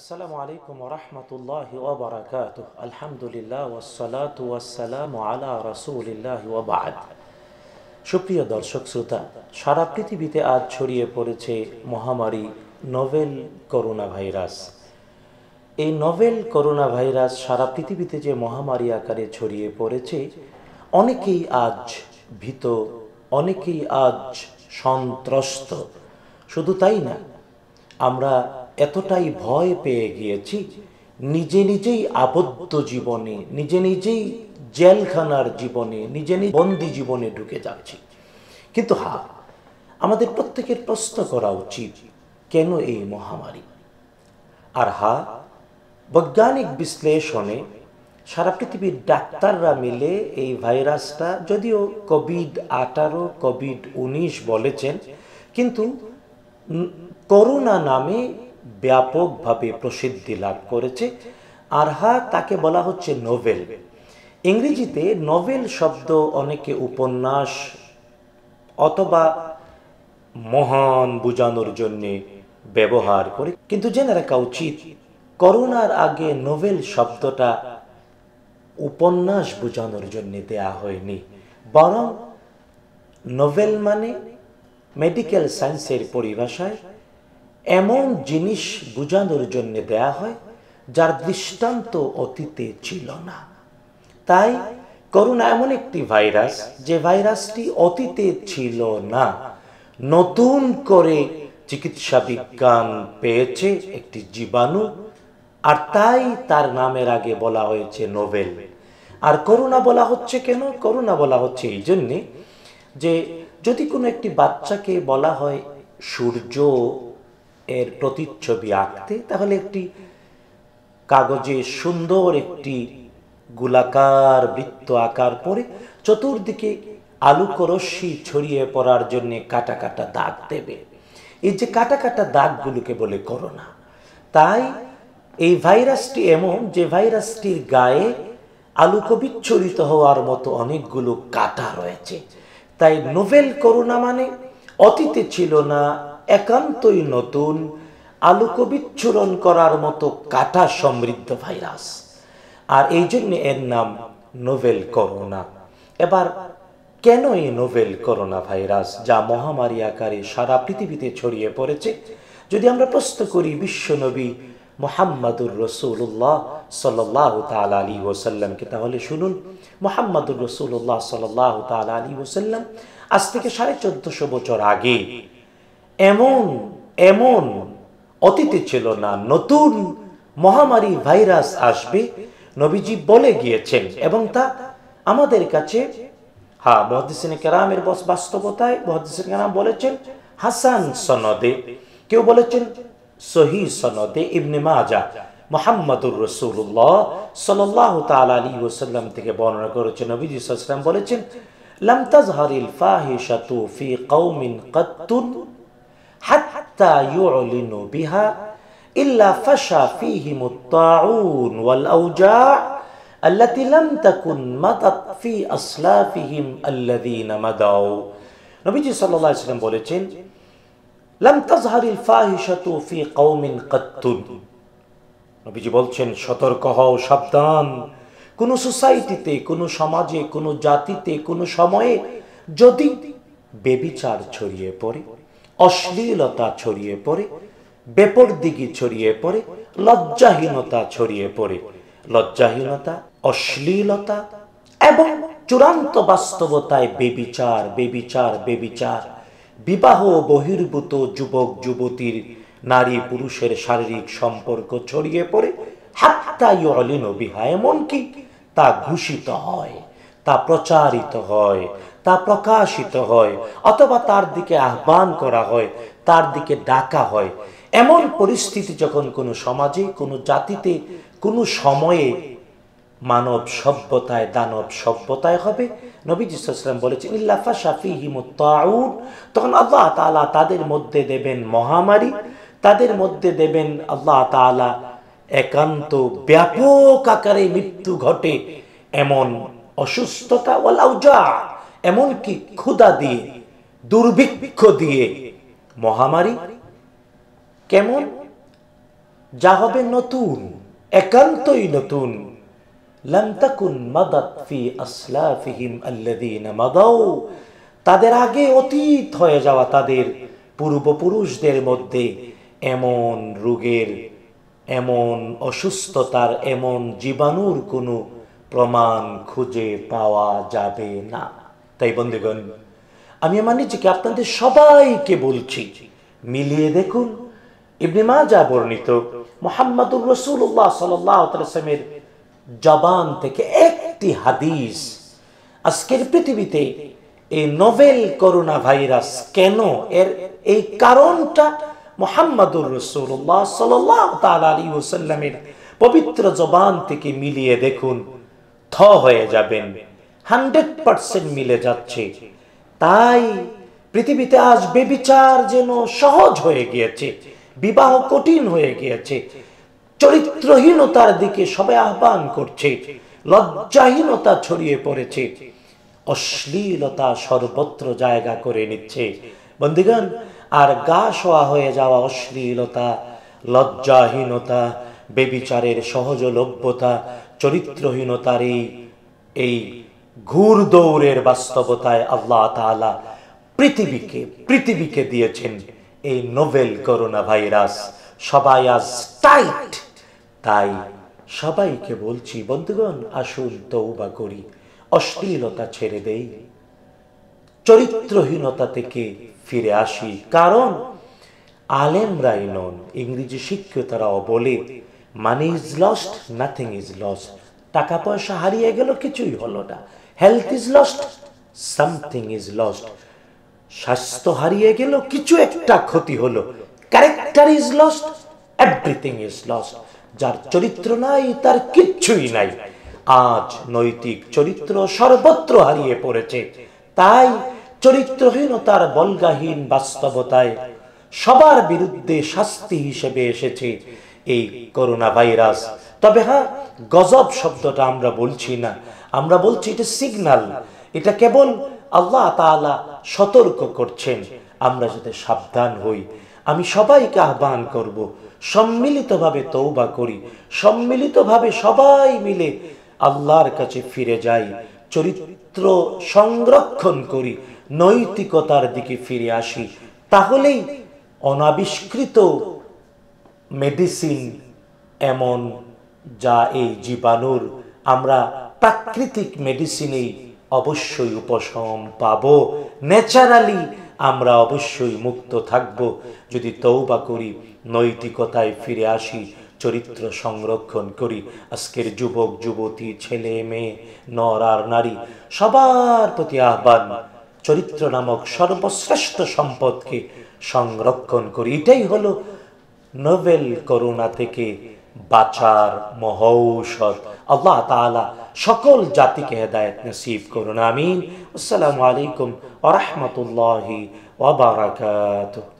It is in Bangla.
আসসালামু আলাইকুম রহমতুল্লাহ ওবরাকাত আলহামদুলিল্লাহ ওসলাত ওয়াসালাম আলা ওয়া ওবাদ সুপ্রিয় দর্শক শ্রোতা সারা পৃথিবীতে আজ ছড়িয়ে পড়েছে মহামারী নোভেল করোনা ভাইরাস এই নোভেল করোনা ভাইরাস সারা পৃথিবীতে যে মহামারী আকারে ছড়িয়ে পড়েছে অনেকেই আজ ভীত অনেকেই আজ সন্ত্রস্ত শুধু তাই না আমরা এতটাই ভয় পেয়ে গিয়েছি নিজে নিজেই আবদ্ধ জীবনে নিজে নিজেই জেলখানার জীবনে নিজে নিজ বন্দি জীবনে ঢুকে যাচ্ছি কিন্তু হা আমাদের প্রত্যেকের প্রশ্ন করা উচিত কেন এই মহামারী আর হা বৈজ্ঞানিক বিশ্লেষণে সারা পৃথিবীর ডাক্তাররা মিলে এই ভাইরাসটা যদিও কোভিড আঠারো কোভিড উনিশ বলেছেন কিন্তু করোনা নামে ব্যাপকভাবে প্রসিদ্ধি লাভ করেছে হা তাকে বলা হচ্ছে নোভেল ইংরেজিতে নোভেল শব্দ অনেকে উপন্যাস অথবা মহান বোঝানোর জন্যে ব্যবহার করে কিন্তু জেনে রাখা উচিত করোনার আগে নোভেল শব্দটা উপন্যাস বোঝানোর জন্য দেয়া হয়নি বরং নোভেল মানে মেডিকেল সায়েন্সের পরিভাষায় এমন জিনিস বোঝানোর জন্য দেয়া হয় যার দৃষ্টান্ত অতীতে ছিল না তাই করোনা এমন একটি ভাইরাস যে ভাইরাসটি অতীতে ছিল না নতুন করে চিকিৎসা বিজ্ঞান পেয়েছে একটি জীবাণু আর তাই তার নামের আগে বলা হয়েছে নোবেল আর করোনা বলা হচ্ছে কেন করোনা বলা হচ্ছে এই জন্যে যে যদি কোনো একটি বাচ্চাকে বলা হয় সূর্য এর প্রতিচ্ছবি আঁকতে তাহলে একটি কাগজে সুন্দর একটি গোলাকার বৃত্ত আকার পরে চতুর্দিকে আলুকরশ্মি ছড়িয়ে পড়ার জন্য কাটা কাটা দাগ দেবে এই যে কাটা কাটা দাগগুলোকে বলে করোনা তাই এই ভাইরাসটি এমন যে ভাইরাসটির গায়ে কবিচ্ছরিত হওয়ার মতো অনেকগুলো কাটা রয়েছে তাই নোভেল করোনা মানে অতীতে ছিল না একান্তই নতুন আলোক বিচ্ছুরণ করার মতো কাটা সমৃদ্ধ ভাইরাস আর এই জন্য এর নাম নোভেল করোনা এবার কেন এই নোভেল করোনা ভাইরাস যা মহামারী আকারে সারা পৃথিবীতে ছড়িয়ে পড়েছে যদি আমরা প্রশ্ন করি বিশ্বনবী মোহাম্মদুর রসুল্লাহ সাল্লাহ তালা আলী ওসাল্লামকে তাহলে শুনুন মোহাম্মদুর রসুল্লাহ সাল্লাহ তালা আলী ওসাল্লাম আজ থেকে সাড়ে চোদ্দশো বছর আগে এমন এমন অতীতে ছিল না নতুন মহামারী ভাইরাস আসবে নবীজি বলে গিয়েছেন এবং তা আমাদের কাছে হ্যাঁ, হা মহাদিসিন কেরামের বস বাস্তবতায় মহাদিসিন কেরাম বলেছেন হাসান সনদে কেউ বলেছেন সহি সনদে ইবনে মাজা মোহাম্মদুর রসুল্লাহ সাল্লাহ তালী ওসাল্লাম থেকে বর্ণনা করেছেন নবীজি সাল্লাম বলেছেন লামতাজ হারিল ফাহিশাতু ফি কৌমিন কত্তুন হাত্তা ইউলিনু الطاعون والأوجاع التي لم تكن مضت في الذين مضوا নবীজি নবীজি বলছেন সতর্ক হও সাবধান কোন সোসাইটিতে কোন সমাজে কোন জাতিতে কোন সময়ে যদি বেবিচার ছড়িয়ে পড়ে অশ্লীলতা ছড়িয়ে পড়ে বেপর বেপরদিগি ছড়িয়ে পড়ে লজ্জাহীনতা ছড়িয়ে পড়ে লজ্জাহীনতা অশ্লীলতা এবং চূড়ান্ত বাস্তবতায় বেবিচার বেবিচার বেবিচার বিবাহ বহির্ভূত যুবক যুবতীর নারী পুরুষের শারীরিক সম্পর্ক ছড়িয়ে পড়ে হাত্তাই অলিন বিহা এমনকি তা ঘোষিত হয় তা প্রচারিত হয় তা প্রকাশিত হয় অথবা তার দিকে আহ্বান করা হয় তার দিকে ডাকা হয় এমন পরিস্থিতি যখন কোনো সমাজে কোনো জাতিতে কোনো সময়ে মানব সভ্যতায় দানব সভ্যতায় হবে নবীজিসাল্লাম বলেছেন ইল্লাফা শাফিহিমুত্তাউন তখন আল্লাহ তালা তাদের মধ্যে দেবেন মহামারী তাদের মধ্যে দেবেন আল্লাহ তালা একান্ত ব্যাপক আকারে মৃত্যু ঘটে এমন অসুস্থতা ওলাউজা এমনকি ক্ষুদা দিয়ে দুর্ভিক্ষ দিয়ে মহামারী কেমন যা হবে নতুন একান্তই নতুন তাদের আগে অতীত হয়ে যাওয়া তাদের পূর্বপুরুষদের মধ্যে এমন রোগের এমন অসুস্থতার এমন জীবাণুর কোনো প্রমাণ খুঁজে পাওয়া যাবে না তাই বন্ধুগণ আমি আমার নিজেকে আপনাদের সবাইকে বলছি মিলিয়ে দেখুন ইবনে মাজা বর্ণিত মোহাম্মদুর রসুল্লাহ সাল্লামের জবান থেকে একটি হাদিস আজকের পৃথিবীতে এই নোভেল করোনা ভাইরাস কেন এর এই কারণটা মোহাম্মদুর রসুল্লাহ সাল্লাহ তালী ওসাল্লামের পবিত্র জবান থেকে মিলিয়ে দেখুন থ হয়ে যাবেন হান্ড্রেড পার্সেন্ট মিলে যাচ্ছে তাই পৃথিবীতে আজ বেবিচার যেন সহজ হয়ে গিয়েছে বিবাহ কঠিন হয়ে গিয়েছে চরিত্রহীনতার দিকে সবাই আহ্বান করছে লজ্জাহীনতা ছড়িয়ে পড়েছে অশ্লীলতা সর্বত্র জায়গা করে নিচ্ছে বন্দিগান আর গা শোয়া হয়ে যাওয়া অশ্লীলতা লজ্জাহীনতা বেবিচারের সহজলভ্যতা চরিত্রহীনতার এই ঘুর দৌড়ের বাস্তবতায় আল্লাহ তালা পৃথিবীকে পৃথিবীকে দিয়েছেন এই নোভেল করোনা ভাইরাস সবাই আজ টাইট তাই সবাইকে বলছি বন্ধুগণ আসুন তৌবা করি অশ্লীলতা ছেড়ে দেই চরিত্রহীনতা থেকে ফিরে আসি কারণ আলেমরাই নন ইংরেজি শিক্ষিতরাও বলে money is lost nothing is lost টাকা পয়সা হারিয়ে গেল কিছুই হলো না health is lost something is lost স্বাস্থ্য হারিয়ে গেল কিছু একটা ক্ষতি হলো character is lost everything is lost যার চরিত্র নাই তার কিছুই নাই আজ নৈতিক চরিত্র সর্বত্র হারিয়ে পড়েছে তাই চরিত্রহীন তার বলগাহীন বাস্তবতায় সবার বিরুদ্ধে শাস্তি হিসেবে এসেছে এই করোনা ভাইরাস তবে হ্যাঁ গজব শব্দটা আমরা বলছি না আমরা বলছি এটা সিগনাল এটা কেবল আল্লাহ তালা সতর্ক করছেন আমরা যাতে সাবধান হই আমি সবাইকে আহ্বান করব। সম্মিলিতভাবে তৌবা করি সম্মিলিতভাবে সবাই মিলে আল্লাহর কাছে ফিরে যাই চরিত্র সংরক্ষণ করি নৈতিকতার দিকে ফিরে আসি তাহলেই অনাবিষ্কৃত মেডিসিন এমন যা এই জীবাণুর আমরা প্রাকৃতিক মেডিসিনে অবশ্যই উপশম পাব ন্যাচারালি আমরা অবশ্যই মুক্ত থাকব যদি তৌবা করি নৈতিকতায় ফিরে আসি চরিত্র সংরক্ষণ করি আজকের যুবক যুবতী ছেলে মেয়ে নর আর নারী সবার প্রতি আহ্বান চরিত্র নামক সর্বশ্রেষ্ঠ সম্পদকে সংরক্ষণ করি এটাই হলো নোবেল করোনা থেকে বাঁচার মহৌষধ আল্লাহ তালা সকল জাতিকে হেদায়ত নসিব করুন আমিন আসসালামু আলাইকুম আ রহমতুল্লাহি ওবরাকাতুহ